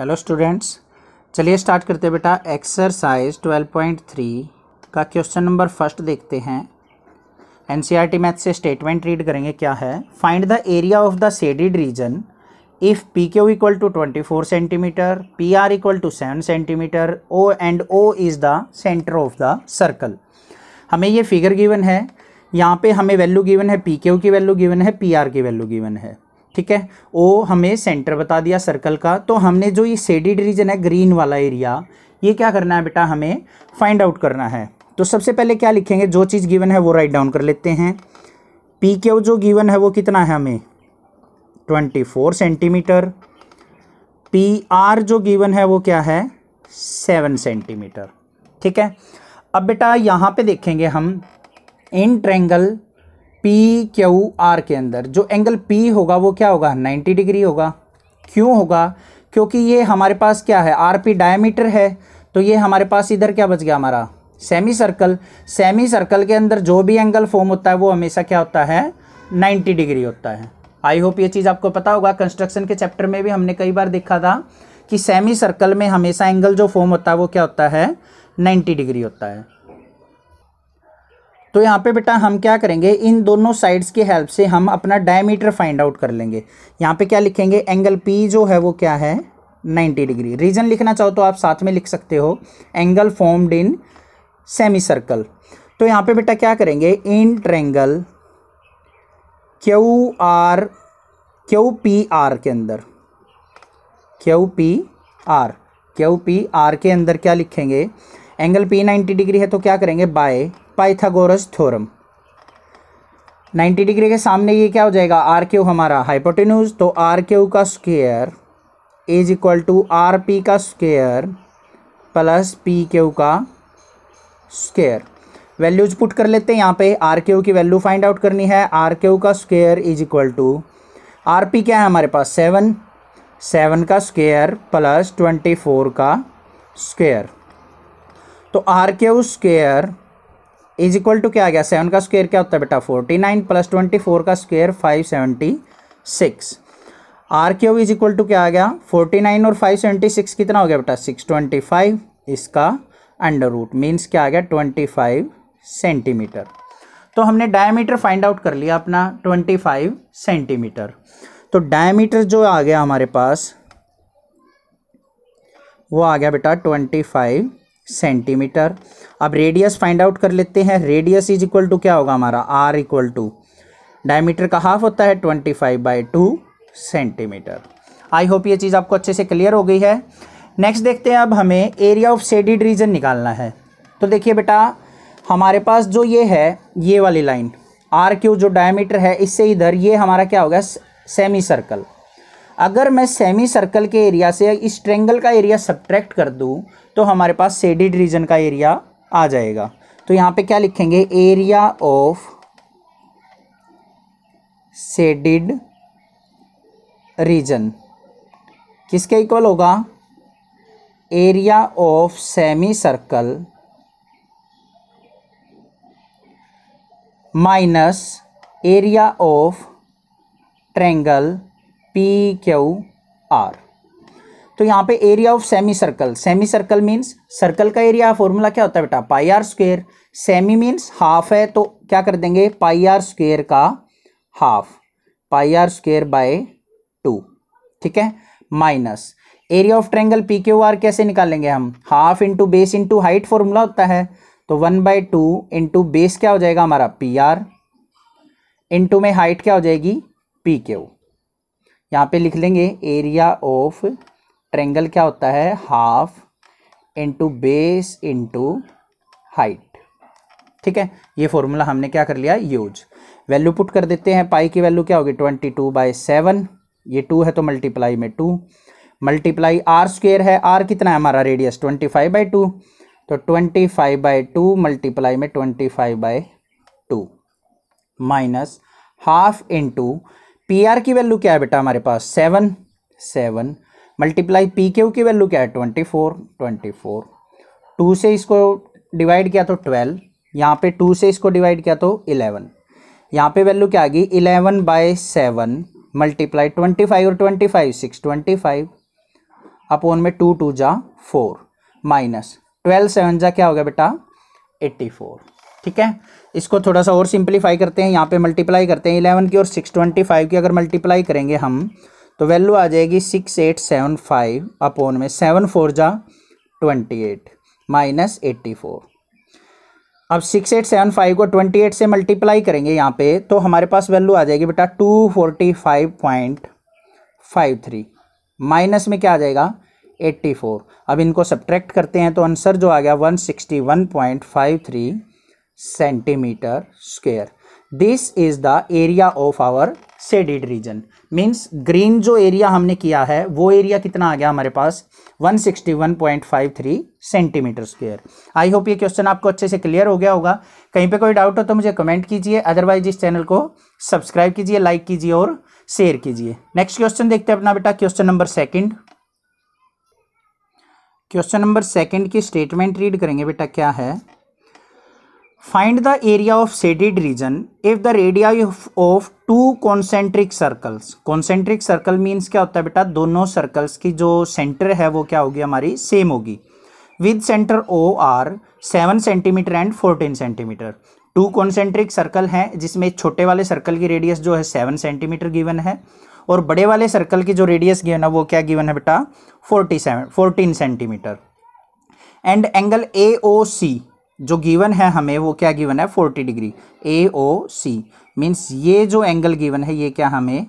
hello students चलिए start करते हैं बेटा एक्सरसाइज 12.3 का क्वेश्चन नंबर फर्स्ट देखते हैं एनसीईआरटी मैथ e से स्टेटमेंट रीड करेंगे क्या है find the area of the shaded region if P Q equal to twenty four centimetre P R equal to seven centimetre O and O is the centre of the circle हमें ये figure given है यहाँ पे हमें value given है P की वैल्यू given है पी आर की वैल्यू गिवन है ठीक है ओ हमें सेंटर बता दिया सर्कल का तो हमने जो ये सेडिड रीजन है ग्रीन वाला एरिया ये क्या करना है बेटा हमें फाइंड आउट करना है तो सबसे पहले क्या लिखेंगे जो चीज़ गिवन है वो राइट डाउन कर लेते हैं पी क्यू जो गिवन है वो कितना है हमें twenty four centimetre P R जो गिवन है वो क्या है सेवन सेंटीमीटर ठीक है अब बेटा यहाँ पे देखेंगे हम in triangle P Q R के अंदर जो एंगल पी होगा वो क्या होगा 90 डिग्री होगा क्यों होगा क्योंकि ये हमारे पास क्या है आर पी डायमीटर है तो ये हमारे पास इधर क्या बच गया हमारा सेमी सर्कल सेमी सर्कल के अंदर जो भी एंगल फॉर्म होता है वो हमेशा क्या होता है 90 डिग्री होता है आई होप ये चीज़ आपको पता होगा कंस्ट्रक्शन के चैप्टर में भी हमने कई बार देखा था कि सेमी सर्कल में हमेशा एंगल जो फॉर्म होता है वो क्या होता है 90 डिग्री होता है तो यहाँ पे बेटा हम क्या करेंगे इन दोनों साइड्स की हेल्प से हम अपना डायमीटर फाइंड आउट कर लेंगे यहाँ पे क्या लिखेंगे एंगल पी जो है वो क्या है 90 डिग्री रीजन लिखना चाहो तो आप साथ में लिख सकते हो angle formed in semi circle तो यहाँ पे बेटा क्या करेंगे in triangle Q R Q P R के अंदर Q P R Q P R के अंदर क्या लिखेंगे एंगल पी 90 डिग्री है तो क्या करेंगे बाय पाइथागोरस थ्योरम 90 डिग्री के सामने ये क्या हो जाएगा आर क्यू हमारा हाइपोटेन्यूज तो आर क्यू का square is equal to R P का स्क्वेयर प्लस पी क्यू का स्क्वेयर वैल्यूज पुट कर लेते हैं यहाँ पे आर क्यू की वैल्यू फाइंड आउट करनी है आर क्यू का square is equal to R P क्या है हमारे पास सेवन सेवन का स्क्वेयर प्लस ट्वेंटी फोर का स्क्वेयर तो R Q square is equal to क्या आ गया सेवन का स्क्वेयर क्या होता है बेटा forty nine plus twenty four का square five seventy six R cube is equal to क्या आ गया फोर्टी नाइन और फाइव सेवेंटी सिक्स कितना हो गया बेटा सिक्स ट्वेंटी फाइव इसका अंडर रूट मीन्स क्या आ गया ट्वेंटी फाइव सेंटीमीटर तो हमने डायमीटर फाइंड आउट कर लिया अपना ट्वेंटी फाइव सेंटीमीटर तो डायमीटर जो आ गया हमारे पास वो आ गया बेटा ट्वेंटी फाइव सेंटीमीटर अब रेडियस फाइंड आउट कर लेते हैं रेडियस इज इक्वल टू क्या होगा हमारा आर इक्वल टू डायमीटर का हाफ होता है twenty five by two centimetre I hope ये चीज़ आपको अच्छे से क्लियर हो गई है नेक्स्ट देखते हैं अब हमें एरिया ऑफ शेडिड रीजन निकालना है तो देखिए बेटा हमारे पास जो ये है ये वाली लाइन आर क्यू जो डायमीटर है इससे इधर ये हमारा क्या होगा सेमी सर्कल अगर मैं सेमी सर्कल के एरिया से इस ट्रेंगल का एरिया सब्ट्रैक्ट कर दूँ तो हमारे पास सेडिड रीजन का एरिया आ जाएगा तो यहाँ पे क्या लिखेंगे एरिया ऑफ सेडिड रीजन किसके इक्वल होगा area of semi circle minus area of triangle P Q R तो यहाँ पे area of semi circle semi circle means circle का एरिया फॉर्मूला क्या होता है बेटा pi R square semi means half है तो क्या कर देंगे पाई आर स्क्वेयर का half pi R square by two ठीक है minus area of triangle P Q R कैसे निकालेंगे हम half into base into height formula होता है तो one by two into base क्या हो जाएगा हमारा पी आर इंटू में हाइट क्या हो जाएगी पी क्यू यहाँ पे लिख लेंगे एरिया ऑफ ट्रेंगल क्या होता है half into base into height ठीक है ये फॉर्मूला हमने क्या कर लिया यूज वैल्यू पुट कर देते हैं पाई की वैल्यू क्या होगी ट्वेंटी टू बाई सेवन ये टू है तो मल्टीप्लाई में टू मल्टीप्लाई आर स्क्वेयर है आर कितना है हमारा radius twenty five by two तो twenty five by two multiply में twenty five by two minus half into P R की वैल्यू क्या है बेटा हमारे पास seven seven multiply P Q की वैल्यू क्या है twenty four twenty four two से इसको डिवाइड किया तो ट्वेल्व यहाँ पे टू से इसको डिवाइड किया तो इलेवन यहाँ पे वैल्यू क्या आ गई eleven by seven multiply twenty five और twenty five six twenty five upon में टू टू जा फोर माइनस ट्वेल्व सेवन जा क्या हो गया बेटा एट्टी फोर ठीक है इसको थोड़ा सा और सिंपलीफाई करते हैं यहाँ पे मल्टीप्लाई करते हैं इलेवन की और सिक्स ट्वेंटी फाइव की अगर मल्टीप्लाई करेंगे हम तो वैल्यू आ जाएगी six eight seven five upon में सेवन फोर जा twenty eight minus eighty four अब सिक्स एट सेवन फाइव को ट्वेंटी एट से मल्टीप्लाई करेंगे यहाँ पे तो हमारे पास वैल्यू आ जाएगी बेटा two forty five point five three minus में क्या आ जाएगा एट्टी फोर अब इनको सब्ट्रैक्ट करते हैं तो आंसर जो आ गया one sixty one point five three centimetre square this is the area of our shaded region means green जो एरिया हमने किया है वो एरिया कितना आ गया हमारे पास 161.53 सेंटीमीटर स्क्वेयर आई होप ये क्वेश्चन आपको अच्छे से क्लियर हो गया होगा कहीं पे कोई डाउट हो तो मुझे कमेंट कीजिए अदरवाइज इस चैनल को सब्सक्राइब कीजिए लाइक कीजिए और शेयर कीजिए नेक्स्ट क्वेश्चन देखते हैं अपना बेटा question number second question number second की स्टेटमेंट रीड करेंगे बेटा क्या है find the area of shaded region if the radii of two concentric circles concentric circle means क्या होता है बेटा दोनों सर्कल्स की जो सेंटर है वो क्या होगी हमारी सेम होगी with centre O are seven centimetre and fourteen centimetre two concentric circle हैं जिसमें छोटे वाले सर्कल की रेडियस जो है सेवन सेंटीमीटर गिवन है और बड़े वाले सर्कल की जो रेडियस गिवन है वो क्या गिवन है बेटा forty seven fourteen centimetre and angle A O C जो गिवन है हमें वो क्या गिवन है forty degree A O C means ये जो एंगल गिवन है ये क्या हमें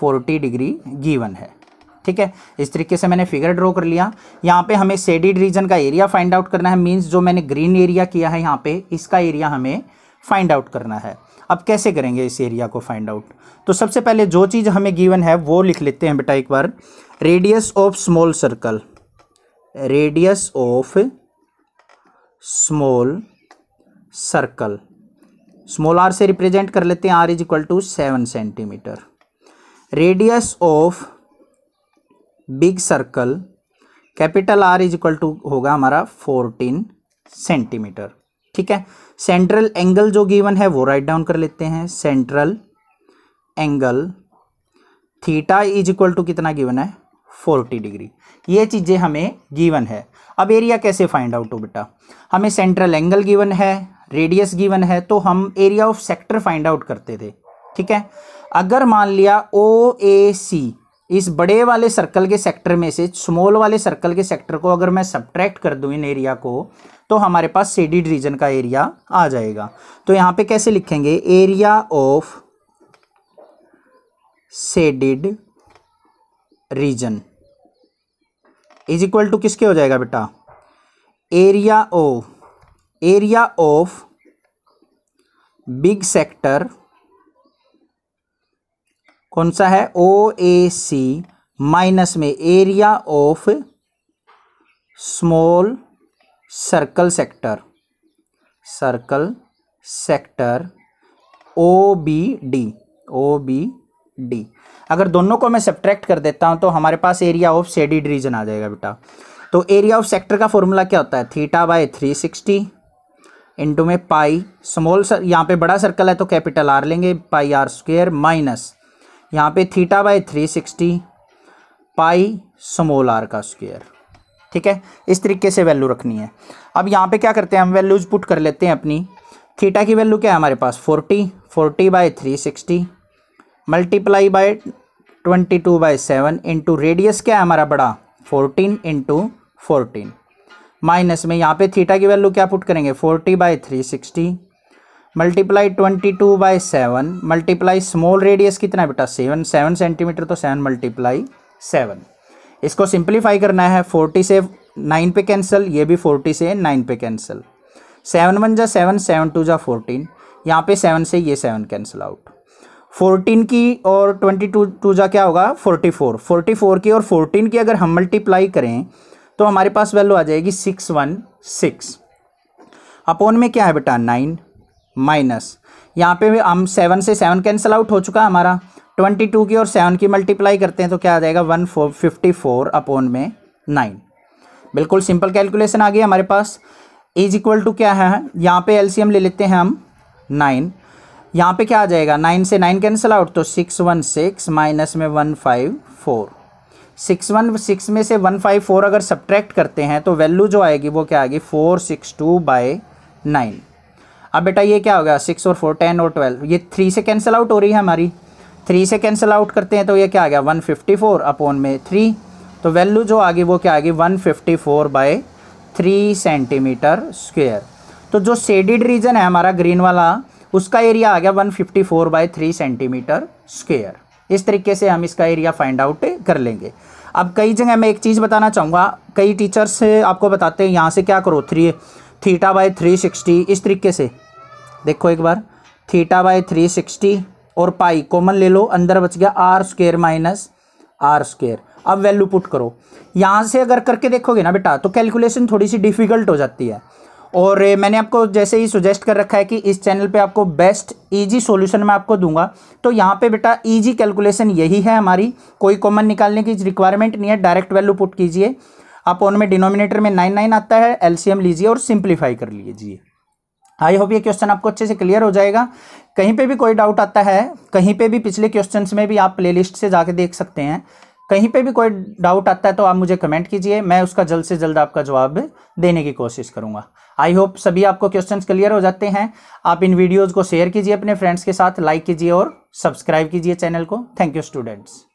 फोर्टी डिग्री गिवन है ठीक है इस तरीके से मैंने फिगर ड्रॉ कर लिया यहाँ पे हमें सेडिड रीजन का एरिया फाइंड आउट करना है मीन्स जो मैंने ग्रीन एरिया किया है यहाँ पे इसका एरिया हमें फाइंड आउट करना है अब कैसे करेंगे इस एरिया को फाइंड आउट तो सबसे पहले जो चीज़ हमें गिवन है वो लिख लेते हैं बेटा एक बार radius of small circle radius of small circle small R से रिप्रेजेंट कर लेते हैं R is equal to seven centimetre radius of big circle capital R is equal to होगा हमारा फोर्टीन सेंटीमीटर ठीक है सेंट्रल एंगल जो गिवन है वो राइट डाउन कर लेते हैं central angle theta is equal to कितना गिवन है फोर्टी डिग्री ये चीज़ें हमें गिवन है अब एरिया कैसे फाइंड आउट हो बेटा हमें सेंट्रल एंगल गिवन है रेडियस गिवन है तो हम area of sector find out करते थे ठीक है अगर मान लिया ओ ए सी इस बड़े वाले सर्कल के सेक्टर में से स्मॉल वाले सर्कल के सेक्टर को अगर मैं सब्ट्रैक्ट कर दूँ इन एरिया को तो हमारे पास सेडिड रीजन का एरिया आ जाएगा तो यहाँ पे कैसे लिखेंगे area of shaded region is equal to किसके हो जाएगा बेटा area of area of big sector कौन सा है ओ ए सी माइनस में area of small circle sector circle sector O B D O B D अगर दोनों को मैं सब्ट्रैक्ट कर देता हूँ तो हमारे पास एरिया ऑफ सेडिड रीजन आ जाएगा बेटा तो एरिया ऑफ सेक्टर का फॉर्मूला क्या होता है theta by three sixty into में पाई स्मॉल सर यहाँ पे बड़ा सर्कल है तो कैपिटल आर लेंगे पाई आर स्क्वेयर माइनस यहाँ पे theta by three sixty pi small R का स्क्वेयर ठीक है इस तरीके से वैल्यू रखनी है अब यहाँ पे क्या करते हैं हम वैल्यूज पुट कर लेते हैं अपनी थीटा की वैल्यू क्या है हमारे पास forty forty by three sixty multiply by twenty two by seven into radius क्या है हमारा बड़ा फोर्टीन इंटू फोर्टीन माइनस में यहाँ पे थीटा की वैल्यू क्या पुट करेंगे forty by three sixty multiply twenty two by seven multiply small radius कितना है बेटा सेवन सेवन सेंटीमीटर तो सेवन मल्टीप्लाई सेवन इसको सिंप्लीफाई करना है फोर्टी से नाइन पे कैंसिल ये भी फोर्टी से नाइन पे कैंसिल सेवन वन जा सेवन सेवन टू जा फोर्टीन यहाँ पे सेवन से ये सेवन कैंसिल आउट फोर्टीन की और ट्वेंटी टू टू जा क्या होगा फोर्टी फोर फोर्टी फोर की और फोर्टीन की अगर हम मल्टीप्लाई करें तो हमारे पास वैल्यू आ जाएगी सिक्स वन सिक्स अपोन में क्या है बेटा नाइन माइनस यहाँ पे भी हम सेवन से सेवन कैंसिल आउट हो चुका है हमारा ट्वेंटी टू की और सेवन की मल्टीप्लाई करते हैं तो क्या आ जाएगा one four fifty four upon में नाइन बिल्कुल सिंपल कैलकुलेशन आ गई हमारे पास इज इक्वल टू क्या है यहाँ पे एलसीएम ले लेते हैं हम नाइन यहाँ पे क्या आ जाएगा नाइन से नाइन कैंसिल आउट तो सिक्स वन सिक्स माइनस में one five four six one six में से वन फाइव फोर अगर सब्ट्रैक्ट करते हैं तो वैल्यू जो आएगी वो क्या आएगी four six two by nine अब बेटा ये क्या हो गया सिक्स और फोर टेन और ट्वेल्व ये थ्री से कैंसिल आउट हो रही है हमारी थ्री से कैंसिल आउट करते हैं तो ये क्या आ गया वन फिफ्टी फोर अपॉन में थ्री तो वैल्यू जो आ गई वो क्या आ गई one fifty four by three centimetre square तो जो शेडिड रीजन है हमारा ग्रीन वाला उसका एरिया आ गया 154 fifty four by three centimetre square इस तरीके से हम इसका एरिया फाइंड आउट कर लेंगे अब कई जगह मैं एक चीज़ बताना चाहूँगा कई टीचर्स आपको बताते हैं यहाँ से क्या करो three theta by three sixty इस तरीके से देखो एक बार थीटा बाई थ्री सिक्सटी और पाई कॉमन ले लो अंदर बच गया R square minus R square अब वैल्यू पुट करो यहाँ से अगर करके देखोगे ना बेटा तो कैलकुलेशन थोड़ी सी डिफ़िकल्ट हो जाती है और मैंने आपको जैसे ही सुजेस्ट कर रखा है कि इस चैनल पे आपको बेस्ट इजी सॉल्यूशन मैं आपको दूंगा तो यहाँ पे बेटा इजी कैलकुलेशन यही है हमारी कोई कॉमन निकालने की रिक्वायरमेंट नहीं है डायरेक्ट वैल्यू पुट कीजिए आप उनमें डिनोमिनेटर में नाइन नाइन आता है एलसीएम लीजिए और सिंप्लीफाई कर लीजिए आई होप ये क्वेश्चन आपको अच्छे से क्लियर हो जाएगा कहीं पे भी कोई डाउट आता है कहीं पे भी पिछले क्वेश्चंस में भी आप प्लेलिस्ट से जाके देख सकते हैं कहीं पे भी कोई डाउट आता है तो आप मुझे कमेंट कीजिए मैं उसका जल्द से जल्द आपका जवाब देने की कोशिश करूँगा आई होप सभी आपको क्वेश्चंस क्लियर हो जाते हैं आप इन वीडियोज़ को शेयर कीजिए अपने फ्रेंड्स के साथ लाइक कीजिए और सब्सक्राइब कीजिए चैनल को थैंक यू स्टूडेंट्स